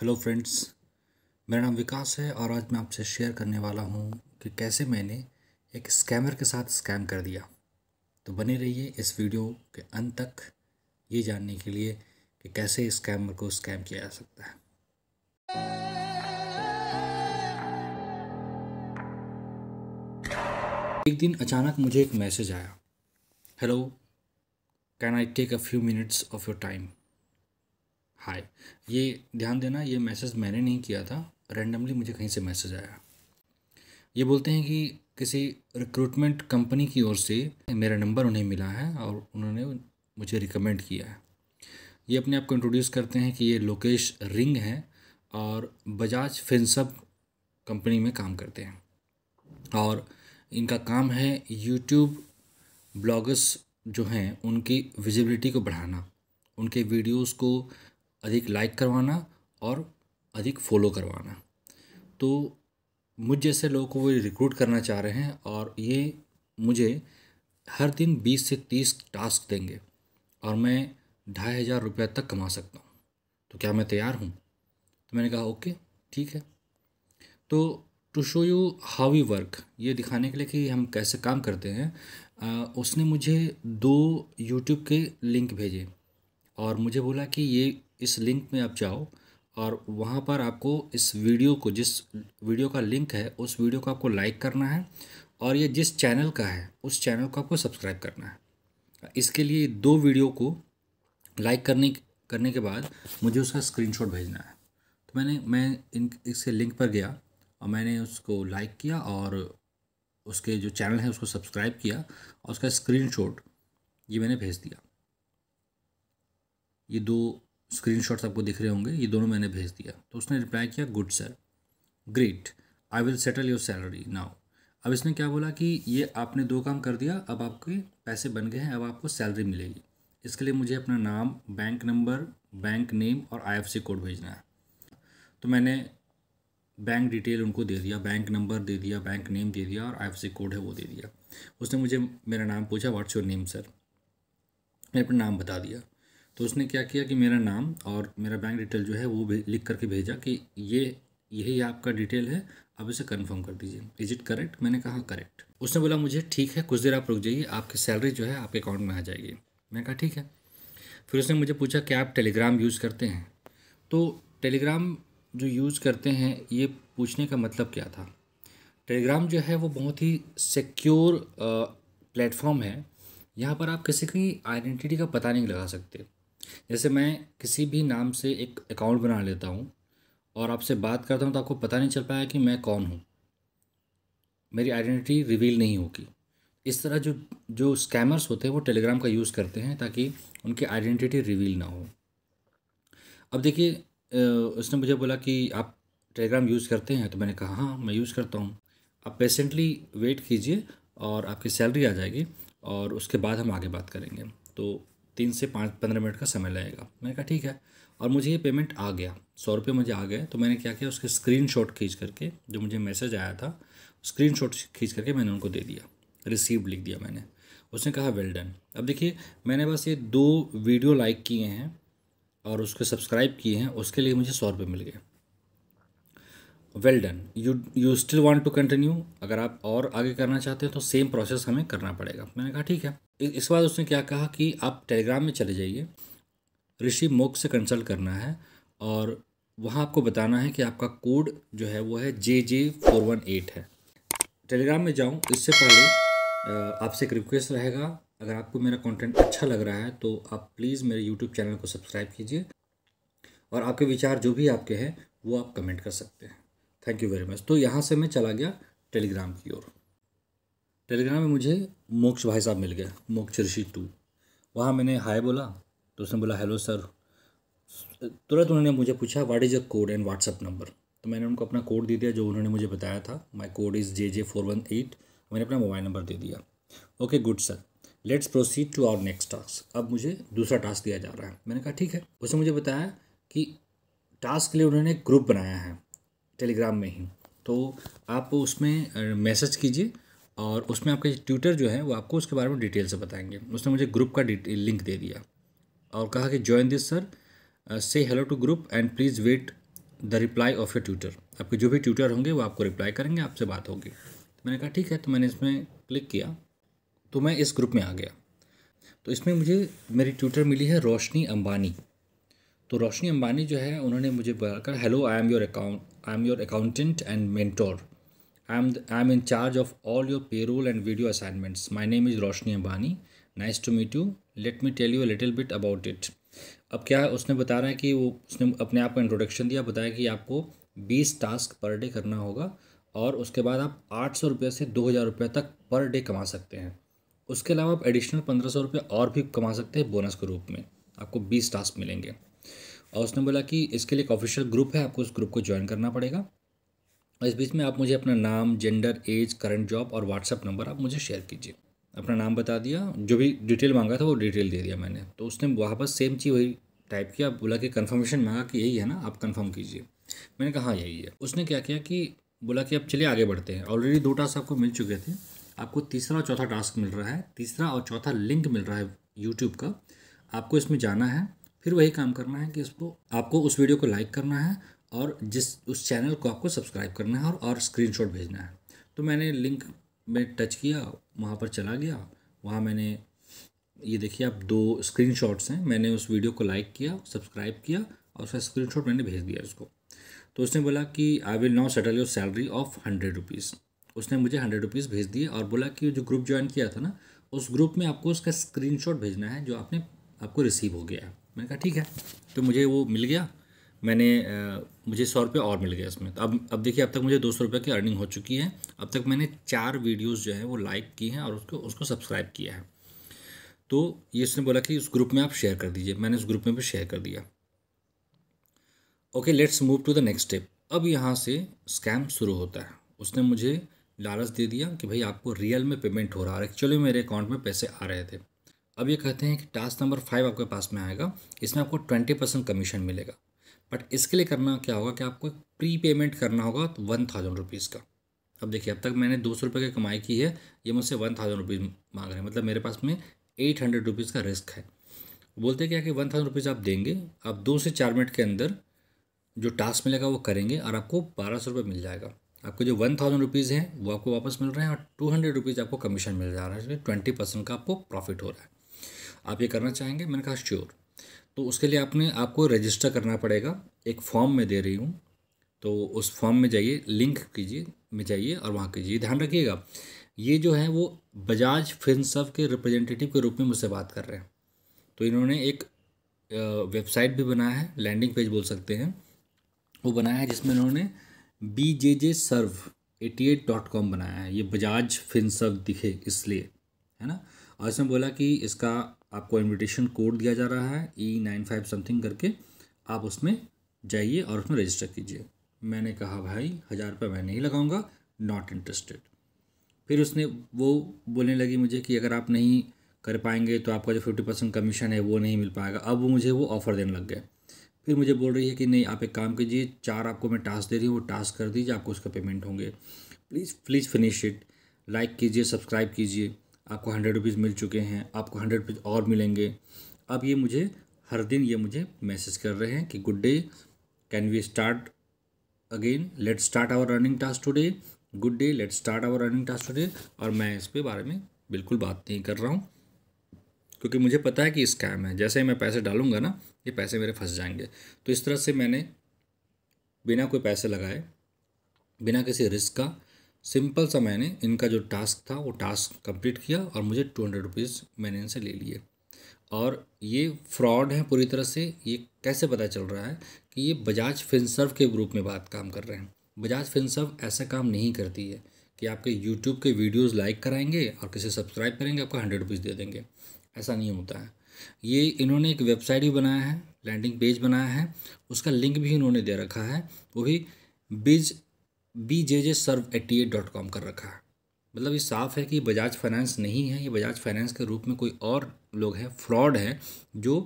hello friends मेरा नाम विकास है और आज मैं आपसे शेयर करने वाला हूँ कि कैसे मैंने एक स्कैमर के साथ स्कैम कर दिया तो बने रहिए इस वीडियो के अंत तक ये जानने के लिए कि कैसे स्कैमर को स्कैम किया जा सकता है एक दिन अचानक मुझे एक मैसेज आया hello can I take a few minutes of your time hi ये ध्यान देना ये मैसेज मैंने नहीं किया था रैंडमली मुझे कहीं से मैसेज आया ये बोलते हैं कि किसी रिक्रूटमेंट कंपनी की ओर से मेरा नंबर उन्हें मिला है और उन्होंने मुझे रिकमेंड किया है ये अपने आप को इंट्रोड्यूस करते हैं कि ये लोकेश रिंग हैं और बजाज फिनसब कंपनी में काम करते हैं और इनका काम है यूट्यूब ब्लॉगर्स जो हैं उनकी विजिबिलिटी को बढ़ाना उनके वीडियोस को अधिक लाइक करवाना और अधिक फॉलो करवाना तो मुझ जैसे लोगों को वो रिक्रूट करना चाह रहे हैं और ये मुझे हर दिन 20 से 30 टास्क देंगे और मैं ढाई हज़ार रुपये तक कमा सकता हूँ तो क्या मैं तैयार हूँ तो मैंने कहा ओके ठीक है तो to show you how you work ये दिखाने के लिए कि हम कैसे काम करते हैं आ, उसने मुझे दो यूट्यूब के लिंक भेजे और मुझे बोला कि ये इस लिंक में आप जाओ और वहाँ पर आपको इस वीडियो को जिस वीडियो का लिंक है उस वीडियो को आपको लाइक करना है और ये जिस चैनल का है उस चैनल को आपको सब्सक्राइब करना है इसके लिए दो वीडियो को लाइक करने करने के बाद मुझे उसका स्क्रीनशॉट भेजना है तो मैंने मैं इन इसके लिंक पर गया और मैंने उसको लाइक किया और उसके जो चैनल है उसको सब्सक्राइब किया और उसका स्क्रीनशॉट ये मैंने भेज दिया ये दो स्क्रीनशॉट्स आपको दिख रहे होंगे ये दोनों मैंने भेज दिया तो उसने रिप्लाई किया good sir great I will settle your salary now अब इसने क्या बोला कि ये आपने दो काम कर दिया अब आपके पैसे बन गए हैं अब आपको सैलरी मिलेगी इसके लिए मुझे अपना नाम बैंक नंबर बैंक नेम और आईएफसी कोड भेजना है तो मैंने बैंक डिटेल उनको दे दिया बैंक नंबर दे दिया बैंक नेम दे दिया और आईएफसी कोड है वो दे दिया उसने मुझे मेरा नाम पूछा व्हाट्स योर नेम सर मैंने अपना नाम बता दिया तो उसने क्या किया कि मेरा नाम और मेरा बैंक डिटेल जो है वो लिख करके भेजा कि ये यही आपका डिटेल है आप इसे कंफर्म कर दीजिए इज इट करेक्ट मैंने कहा करेक्ट उसने बोला मुझे ठीक है कुछ देर आप रुक जाइए आपकी सैलरी जो है आपके अकाउंट में आ जाएगी मैंने कहा ठीक है फिर उसने मुझे पूछा कि आप टेलीग्राम यूज़ करते हैं तो टेलीग्राम जो यूज़ करते हैं ये पूछने का मतलब क्या था टेलीग्राम जो है वो बहुत ही सिक्योर प्लेटफॉर्म है यहाँ पर आप किसी की आइडेंटिटी का पता नहीं लगा सकते जैसे मैं किसी भी नाम से एक अकाउंट बना लेता हूँ और आपसे बात करता हूँ तो आपको पता नहीं चल पाया कि मैं कौन हूँ मेरी आइडेंटिटी रिवील नहीं होगी इस तरह जो जो स्कैमर्स होते हैं वो टेलीग्राम का यूज़ करते हैं ताकि उनकी आइडेंटिटी रिवील ना हो अब देखिए उसने मुझे बोला कि आप टेलीग्राम यूज़ करते हैं तो मैंने कहा हाँ मैं यूज़ करता हूँ आप पेशेंटली वेट कीजिए और आपकी सैलरी आ जाएगी और उसके बाद हम आगे बात करेंगे तो तीन से पाँच पंद्रह मिनट का समय लगेगा मैंने कहा ठीक है और मुझे ये पेमेंट आ गया सौ रुपये मुझे आ गए तो मैंने क्या किया उसके स्क्रीन शॉट खींच करके जो मुझे मैसेज आया था स्क्रीन शॉट खींच करके मैंने उनको दे दिया रिसीव लिख दिया मैंने उसने कहा वेल डन अब देखिए मैंने बस ये दो वीडियो लाइक किए हैं और उसको सब्सक्राइब किए हैं उसके लिए मुझे सौ रुपये मिल गए well done you you still want to continue अगर आप और आगे करना चाहते हैं तो सेम प्रोसेस हमें करना पड़ेगा मैंने कहा ठीक है इस बार उसने क्या कहा कि आप टेलीग्राम में चले जाइए ऋषि मोक से कंसल्ट करना है और वहाँ आपको बताना है कि आपका कोड जो है वो है J J four one eight है टेलीग्राम में जाऊँ इससे पहले आपसे एक रिक्वेस्ट रहेगा अगर आपको मेरा कंटेंट अच्छा लग रहा है तो आप प्लीज़ मेरे यूट्यूब चैनल को सब्सक्राइब कीजिए और आपके विचार जो भी आपके हैं वो आप कमेंट कर सकते हैं थैंक यू वेरी मच तो यहाँ से मैं चला गया टेलीग्राम की ओर टेलीग्राम में मुझे मोक्ष भाई साहब मिल गए मोक्ष ऋषि टू वहाँ मैंने हाय बोला तो उसने बोला हेलो सर तुरंत उन्होंने मुझे पूछा what is a code and WhatsApp number तो मैंने उनको अपना कोड दे दिया जो उन्होंने मुझे बताया था my code is J J four one eight मैंने अपना मोबाइल नंबर दे दिया okay good sir let's proceed to our next task अब मुझे दूसरा टास्क दिया जा रहा है मैंने कहा ठीक है उसने मुझे बताया कि टास्क के लिए उन्होंने एक ग्रुप बनाया है टेलीग्राम में ही तो आप उसमें मैसेज कीजिए और उसमें आपके ट्यूटर जो है वो आपको उसके बारे में डिटेल से बताएंगे उसने मुझे ग्रुप का लिंक दे दिया और कहा कि ज्वाइन दिस सर से hello to group and please wait the reply of your tutor आपके जो भी ट्यूटर होंगे वो आपको रिप्लाई करेंगे आपसे बात होगी तो मैंने कहा ठीक है तो मैंने इसमें क्लिक किया तो मैं इस ग्रुप में आ गया तो इसमें मुझे मेरी ट्यूटर मिली है रोशनी अंबानी तो रोशनी अंबानी जो है उन्होंने मुझे बुलाकर hello I am your account I am your accountant and mentor I am I am in charge of all your payroll and video assignments my name is Roshni Ambani nice to meet you let me tell you little bit about it अब क्या है उसने बता रहा है कि वो उसने अपने आप को इंट्रोडक्शन दिया बताया कि आपको बीस टास्क पर डे करना होगा और उसके बाद आप आठ सौ रुपये से दो हज़ार रुपये तक पर डे कमा सकते हैं उसके अलावा आप एडिशनल पंद्रह सौ रुपये और भी कमा सकते हैं बोनस के रूप में आपको बीस टास्क मिलेंगे और उसने बोला कि इसके लिए एक ऑफिशियल ग्रुप है आपको उस ग्रुप को ज्वाइन करना पड़ेगा और इस बीच में आप मुझे अपना नाम जेंडर एज करंट जॉब और व्हाट्सअप नंबर आप मुझे शेयर कीजिए अपना नाम बता दिया जो भी डिटेल मांगा था वो डिटेल दे दिया मैंने तो उसने वापस सेम चीज़ वही टाइप किया बोला कि कन्फर्मेशन मांगा कि यही है ना आप कन्फर्म कीजिए मैंने कहा हाँ यही है उसने क्या किया कि बोला कि अब चलिए आगे बढ़ते हैं ऑलरेडी दो टास्क आपको मिल चुके थे आपको तीसरा और चौथा टास्क मिल रहा है तीसरा और चौथा लिंक मिल रहा है यूट्यूब का आपको इसमें जाना है फिर वही काम करना है कि उसको आपको उस वीडियो को लाइक करना है और जिस उस चैनल को आपको सब्सक्राइब करना है और, और शॉट भेजना है तो मैंने लिंक में टच किया वहाँ पर चला गया वहाँ मैंने ये देखिए आप दो शॉट्स हैं मैंने उस वीडियो को लाइक किया सब्सक्राइब किया और उसका शॉट मैंने भेज दिया उसको तो उसने बोला कि I will now settle your salary of hundred rupees उसने मुझे हंड्रेड रुपीज़ भेज दिए और बोला कि जो ग्रुप ज्वाइन किया था ना उस ग्रुप में आपको उसका स्क्रीनशॉट भेजना है जो आपने आपको रिसीव हो गया है मैंने कहा ठीक है तो मुझे वो मिल गया मैंने आ, मुझे सौ रुपये और मिल गया इसमें तो अब अब देखिए अब तक मुझे दो सौ रुपये की अर्निंग हो चुकी है अब तक मैंने चार वीडियोस जो है वो लाइक की हैं और उसको उसको सब्सक्राइब किया है तो ये उसने बोला कि उस ग्रुप में आप शेयर कर दीजिए मैंने उस ग्रुप में भी शेयर कर दिया okay let's move to the next step अब यहाँ से स्कैम शुरू होता है उसने मुझे लालच दे दिया कि भाई आपको रियल में पेमेंट हो रहा है एक्चुअली मेरे अकाउंट में पैसे आ रहे थे अब ये कहते हैं कि टास्क नंबर फाइव आपके पास में आएगा इसमें आपको ट्वेंटी परसेंट कमीशन मिलेगा बट इसके लिए करना क्या होगा कि आपको प्री पेमेंट करना होगा तो वन थाउजेंड रुपीज़ का अब देखिए अब तक मैंने दो सौ रुपये की कमाई की है ये मुझसे वन थाउजेंड रुपीज़ मांग रहे हैं मतलब मेरे पास में एट हंड्रेड रुपीज़ का रिस्क है बोलते क्या कि वन थाउजेंड रुपीज़ आप देंगे आप दो से चार मिनट के अंदर जो टास्क मिलेगा वो करेंगे और आपको बारह सौ रुपये मिल जाएगा आपको जो वन थाउजेंड रुपीज़ हैं वो आपको वापस मिल रहे हैं और टू हंड्रेड रुपीज़ आपको कमीशन मिल जा रहा है इसमें ट्वेंटी परसेंट का आपको प्रॉफिट हो रहा है आप ये करना चाहेंगे मैंने कहा श्योर तो उसके लिए आपने आपको रजिस्टर करना पड़ेगा एक फॉर्म में दे रही हूँ तो उस फॉर्म में जाइए लिंक कीजिए में जाइए और वहाँ कीजिए ध्यान रखिएगा ये जो है वो बजाज फिनसव के रिप्रेजेंटेटिव के रूप में मुझसे बात कर रहे हैं तो इन्होंने एक वेबसाइट भी बनाया है लैंडिंग पेज बोल सकते हैं वो बनाया है जिसमें इन्होंने B J J serve eighty eight dot com बनाया है ये बजाज फिनसव दिखे इसलिए है ना और इसमें बोला कि इसका आपको इनविटेशन कोड दिया जा रहा है ई नाइन फाइव समथिंग करके आप उसमें जाइए और उसमें रजिस्टर कीजिए मैंने कहा भाई हज़ार रुपये मैं नहीं लगाऊंगा नॉट इंटरेस्टेड फिर उसने वो बोलने लगी मुझे कि अगर आप नहीं कर पाएंगे तो आपका जो फिफ्टी परसेंट कमीशन है वो नहीं मिल पाएगा अब वो मुझे वो ऑफ़र देने लग गए फिर मुझे बोल रही है कि नहीं आप एक काम कीजिए चार आपको मैं टास्क दे रही हूँ वो टास्क कर दीजिए आपको उसका पेमेंट होंगे please please finish it like कीजिए सब्सक्राइब कीजिए आपको हंड्रेड रुपीज़ मिल चुके हैं आपको हंड्रेड रुपीज़ और मिलेंगे अब ये मुझे हर दिन ये मुझे मैसेज कर रहे हैं कि good day can we start again let start our running task today good day let start our running task today और मैं इस पे बारे में बिल्कुल बात नहीं कर रहा हूँ क्योंकि मुझे पता है कि स्कैम है जैसे ही मैं पैसे डालूंगा ना ये पैसे मेरे फंस जाएंगे तो इस तरह से मैंने बिना कोई पैसे लगाए बिना किसी रिस्क का सिंपल सा मैंने इनका जो टास्क था वो टास्क कंप्लीट किया और मुझे टू हंड्रेड रुपीज़ मैंने इनसे ले लिए और ये फ्रॉड है पूरी तरह से ये कैसे पता चल रहा है कि ये बजाज फिनसर्व के ग्रुप में बात काम कर रहे हैं बजाज फिनसर्व ऐसा काम नहीं करती है कि आपके यूट्यूब के वीडियोस लाइक कराएंगे और किसी सब्सक्राइब करेंगे आपको हंड्रेड रुपीज़ दे देंगे ऐसा नहीं होता है ये इन्होंने एक वेबसाइट भी बनाया है लैंडिंग पेज बनाया है उसका लिंक भी इन्होंने दे रखा है वो भी बिज B J J serve eighty eight dot com कर रखा है मतलब ये साफ है कि बजाज फाइनेंस नहीं है ये बजाज फाइनेंस के रूप में कोई और लोग हैं फ्रॉड है जो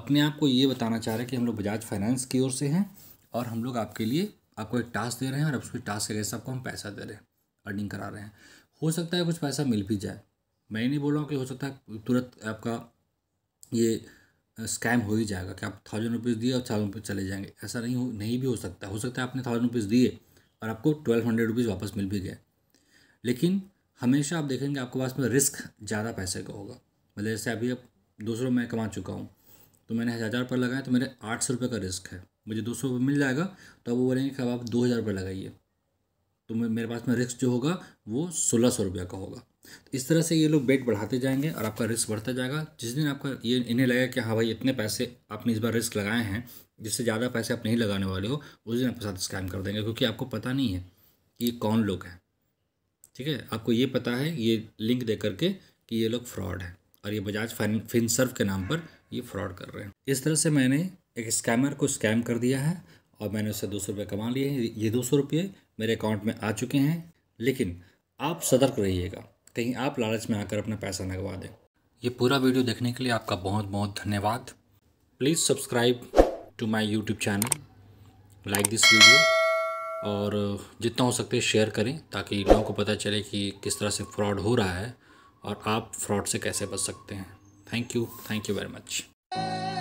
अपने आप को ये बताना चाह रहे हैं कि हम लोग बजाज फाइनेंस की ओर से हैं और हम लोग आपके लिए आपको एक टास्क दे रहे हैं और उसके टास्क के जैसे आपको हम पैसा दे रहे हैं अर्निंग करा रहे हैं हो सकता है कुछ पैसा मिल भी जाए मैं नहीं बोल रहा हूँ कि हो सकता है तुरंत आपका ये स्कैम हो ही जाएगा कि आप थाउजेंड रुपीज़ दिए और थाउजेंड रुपीज़ चले जाएंगे ऐसा नहीं हो नहीं भी हो सकता हो सकता है आपने थाउजेंड रुपीज़ दिए और आपको ट्वेल्व हंड्रेड रुपीज़ वापस मिल भी गया लेकिन हमेशा आप देखेंगे आपके पास में रिस्क ज़्यादा पैसे का होगा मतलब जैसे अभी अब दो सौ मैं कमा चुका हूँ तो मैंने हज़ार रुपये लगाया तो मेरे आठ सौ रुपये का रिस्क है मुझे दो सौ रुपये मिल जाएगा तो अब वो बोलेंगे कि अब आप दो हज़ार रुपये लगाइए तो मेरे पास में रिस्क जो होगा वो सोलह सौ रुपये का होगा तो इस तरह से ये लोग बेट बढ़ाते जाएंगे और आपका रिस्क बढ़ता जाएगा जिस दिन आपका ये इन्हें लगेगा कि हाँ भाई इतने पैसे आपने इस बार रिस्क लगाए हैं जिससे ज़्यादा पैसे आप नहीं लगाने वाले हो उस दिन आपके साथ स्कैम कर देंगे क्योंकि आपको पता नहीं है कि कौन लोग हैं ठीक है आपको ये पता है ये लिंक दे करके कि ये लोग फ्रॉड हैं और ये बजाज फाइन फिनसर्व के नाम पर ये फ्रॉड कर रहे हैं इस तरह से मैंने एक स्कैमर को स्कैम कर दिया है और मैंने उससे दो सौ रुपये कमा लिए हैं ये दो सौ रुपये मेरे अकाउंट में आ चुके हैं लेकिन आप सतर्क रहिएगा कहीं आप लालच में आकर अपना पैसा लगवा दें ये पूरा वीडियो देखने के लिए आपका बहुत बहुत धन्यवाद please subscribe to my YouTube channel like this video और uh, जितना हो सकते शेयर करें ताकि लोगों को पता चले कि किस तरह से फ्रॉड हो रहा है और आप फ्रॉड से कैसे बच सकते हैं thank you thank you very much